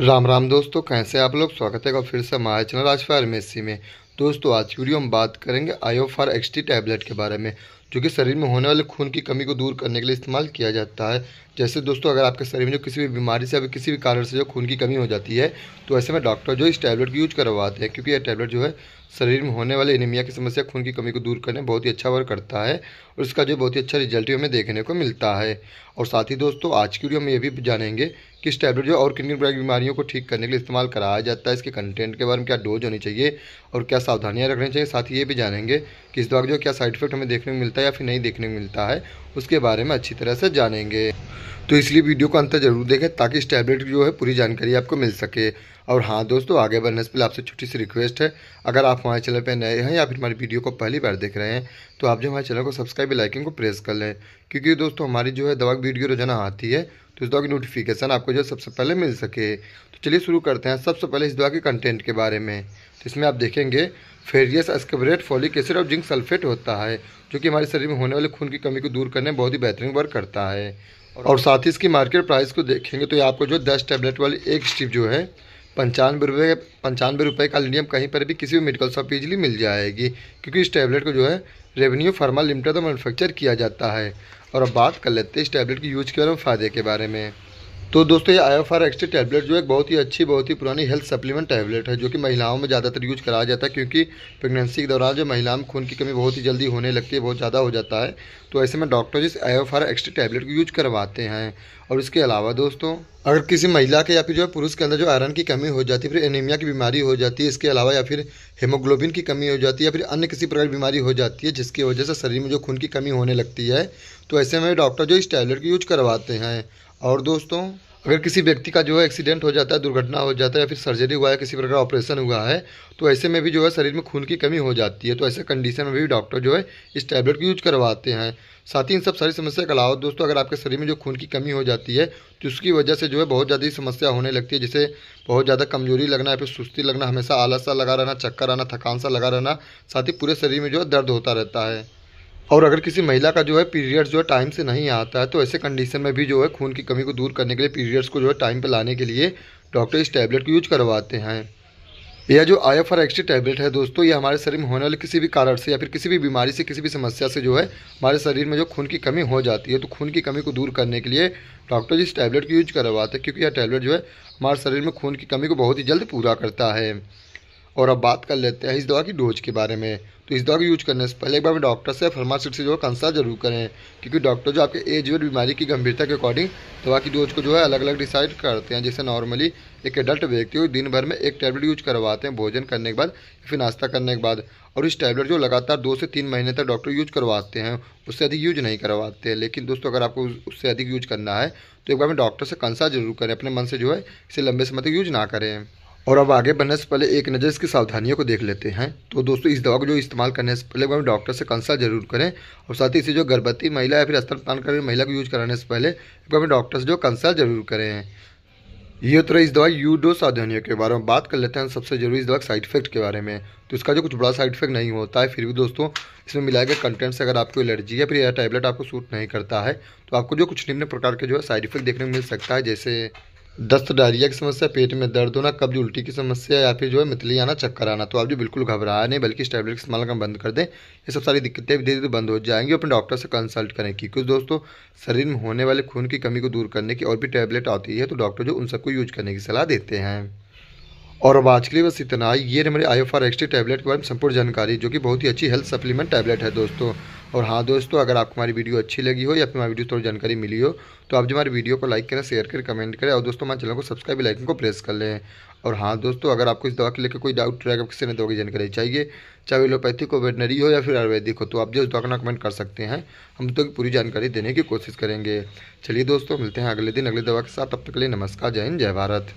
राम राम दोस्तों कैसे आप लोग स्वागत है का फिर से हमारे चैनल आज फार्मेसी में दोस्तों आज की वीडियो हम बात करेंगे आयो फार एक्सटी टैबलेट के बारे में जो कि शरीर में होने वाले खून की कमी को दूर करने के लिए इस्तेमाल किया जाता है जैसे दोस्तों अगर आपके शरीर में जो किसी भी बीमारी से या किसी भी कारण से जो खून की कमी हो जाती है तो ऐसे में डॉक्टर जो इस टैबलेट को यूज करवाते हैं क्योंकि यह टैबलेट जो है शरीर में होने वाले एनीमिया की समस्या खून की कमी को दूर करने बहुत ही अच्छा वर्क करता है और इसका जो बहुत ही अच्छा रिजल्ट भी हमें देखने को मिलता है और साथ ही दोस्तों आज की वीडियो में ये भी जानेंगे कि इस टैबलेट जो और किन किन प्रकार बीमारियों को ठीक करने के लिए इस्तेमाल कराया जाता है इसके कंटेंट के बारे में क्या डोज होनी चाहिए और क्या सावधानियाँ रखनी चाहिए साथ ही ये भी जानेंगे कि इस दवा जो क्या साइड इफेक्ट हमें देखने को मिलता मिलता है या फिर नहीं देखने को मिलता है उसके बारे में अच्छी तरह से जानेंगे तो इसलिए वीडियो को अंतर जरूर देखें ताकि इस टैबलेट की जो है पूरी जानकारी आपको मिल सके और हाँ दोस्तों आगे बढ़ने से पहले आपसे छोटी सी रिक्वेस्ट है अगर आप हमारे चैनल पर नए हैं या फिर हमारी वीडियो को पहली बार देख रहे हैं तो आप जो हमारे चैनल को सब्सक्राइब लाइकिंग को प्रेस कर लें क्योंकि दोस्तों हमारी जो है दवा वीडियो रोजाना आती है तो इस दुआ की नोटिफिकेशन आपको जो सबसे पहले मिल सके तो चलिए शुरू करते हैं सबसे पहले इस दुआ के कंटेंट के बारे में तो इसमें आप देखेंगे फेरियस एस्कबरेट फॉलिक एसिड और जिंक सल्फेट होता है जो कि हमारे शरीर में होने वाले खून की कमी को दूर करने में बहुत ही बेहतरीन वर्क करता है और साथ ही इसकी मार्केट प्राइस को देखेंगे तो ये आपको जो दस टैबलेट वाली एक स्टिप जो है पंचानवे रुपये पंचानवे रुपये का लिनियम कहीं पर भी किसी भी मेडिकल शॉप पर मिल जाएगी क्योंकि इस टैबलेट को जो है रेवेन्यू फार्मा लिमिटेड मैनुफैक्चर किया जाता है और अब बात कर लेते हैं इस टैबलेट के यूज के और फ़ायदे के बारे में तो दोस्तों ये I F R XT tablet जो एक बहुत ही अच्छी बहुत ही पुरानी हेल्थ सप्लीमेंट टैबलेट है जो कि महिलाओं में ज़्यादातर यूज कराया जाता है क्योंकि प्रेगनेंसी के दौरान जो महिलाओं में खून की कमी बहुत ही जल्दी होने लगती है बहुत ज़्यादा हो जाता है तो ऐसे में डॉक्टर इस I F R XT tablet को यूज करवाते हैं और इसके अलावा दोस्तों अगर किसी महिला के या फिर जो है पुरुष के अंदर जो आयरन की कमी हो जाती है फिर एनीमिया की बीमारी हो जाती है इसके अलावा या फिर हेमोग्लोबिन की कमी हो जाती है या फिर अन्य किसी प्रकार की बीमारी हो जाती है जिसकी वजह से शरीर में जो खून की कमी होने लगती है तो ऐसे में डॉक्टर जो इस टैबलेट को यूज करवाते हैं और दोस्तों अगर किसी व्यक्ति का जो है एक्सीडेंट हो जाता है दुर्घटना हो जाता है या फिर सर्जरी हुआ है किसी प्रकार ऑपरेशन हुआ है तो ऐसे में भी जो है शरीर में खून की कमी हो जाती है तो ऐसे कंडीशन में भी डॉक्टर जो है इस टैबलेट को यूज करवाते हैं साथ ही इन सब सारी समस्या के अलावा दोस्तों अगर आपके शरीर में जो खून की कमी हो जाती है तो उसकी वजह से जो है बहुत ज़्यादा समस्या होने लगती है जैसे बहुत ज़्यादा कमजोरी लगना या फिर सुस्ती लगना हमेशा आलस सा लगा रहना चक्कर आना थकान सा लगा रहना साथ ही पूरे शरीर में जो है दर्द होता रहता है और अगर किसी महिला का जो है पीरियड्स जो है टाइम से नहीं आता है तो ऐसे कंडीशन में भी जो है खून की कमी को दूर करने के लिए पीरियड्स को जो है टाइम पर लाने के लिए डॉक्टर इस टैबलेट को यूज करवाते हैं यह जो आई एफ टैबलेट है दोस्तों ये हमारे शरीर में होने वाले किसी भी कारण से या फिर किसी भी बीमारी से किसी भी समस्या से जो है हमारे शरीर में जो खून की कमी हो जाती है तो खून की कमी को दूर करने के लिए डॉक्टर इस टैबलेट को यूज करवाते हैं क्योंकि यह टैबलेट जो है हमारे शरीर में खून की कमी को बहुत ही जल्द पूरा करता है और अब बात कर लेते हैं इस दवा की डोज के बारे में तो इस दवा को यूज करने से पहले एक बार में डॉक्टर से फार्मासिस्ट से जो है कंसल्ट जरूर करें क्योंकि डॉक्टर जो आपके एज और बीमारी की गंभीरता के अकॉर्डिंग दवा की डोज को जो है अलग अलग डिसाइड करते हैं जैसे नॉर्मली एक एडल्ट व्यक्ति को दिन भर में एक टैबलेट यूज करवाते हैं भोजन करने के बाद फिर नाश्ता करने के बाद और इस टैबलेट जो लगातार दो से तीन महीने तक डॉक्टर यूज करवाते हैं उससे अधिक यूज नहीं करवाते हैं लेकिन दोस्तों अगर आपको उससे अधिक यूज करना है तो एक बार में डॉक्टर से कंसल्ट जरूर करें अपने मन से जो है इसे लंबे समय तक यूज ना करें और अब आगे बढ़ने से पहले एक नज़र इसकी सावधानियों को देख लेते हैं तो दोस्तों इस दवा को जो इस्तेमाल करने से पहले हम डॉक्टर से कंसल्ट जरूर करें और साथ ही इसे जो गर्भवती महिला या फिर प्रदान कर महिला को यूज कराने से पहले हमें डॉक्टर से जो कंसल्ट जरूर करें ये तो इस दवा डो सावधानियों के बारे में बात कर लेते हैं सबसे जरूरी इस दवा साइड इफेक्ट के बारे में तो इसका जो कुछ बड़ा साइड इफेक्ट नहीं होता है फिर भी दोस्तों इसमें मिलाए गए कंटेंट से अगर आपको एलर्जी या फिर यह टैबलेट आपको सूट नहीं करता है तो आपको जो कुछ निम्न प्रकार के जो है साइड इफेक्ट देखने को मिल सकता है जैसे दस्त डायरिया की समस्या पेट में दर्द होना जो उल्टी की समस्या या फिर जो है मितली आना चक्कर आना तो आप जो बिल्कुल घबराया नहीं बल्कि इस टैबलेट इस्तेमाल करना बंद कर दें ये सब सारी दिक्कतें धीरे धीरे तो बंद हो जाएंगी और अपने डॉक्टर से कंसल्ट करें कि कुछ दोस्तों शरीर में होने वाले खून की कमी को दूर करने की और भी टैबलेट आती है तो डॉक्टर जो उन सबको यूज करने की सलाह देते हैं और अब आज के लिए बस इतना ही ये हमारे I F R XT tablet के बारे में संपूर्ण जानकारी जो कि बहुत ही अच्छी हेल्थ सप्लीमेंट टैबलेट है दोस्तों और हाँ दोस्तों अगर आपको हमारी वीडियो अच्छी लगी हो या फिर हमारी वीडियो थोड़ी जानकारी मिली हो तो आप जो हमारी वीडियो को लाइक करें शेयर करें कमेंट करें और दोस्तों हमारे चैनल को सब्सक्राइब लाइकन को प्रेस कर लें और हाँ दोस्तों अगर आपको इस दवा के लेकर कोई डाउट रहेगा किसी ने दवा की जानकारी चाहिए चाहे एलोपैथिक हो वेटनरी हो या फिर आयुर्वेदिक हो तो आप जो उस दवा का कमेंट कर सकते हैं हम तो पूरी जानकारी देने की कोशिश करेंगे चलिए दोस्तों मिलते हैं अगले दिन अगले दवा के साथ तब तक के लिए नमस्कार जय हिंद जय भारत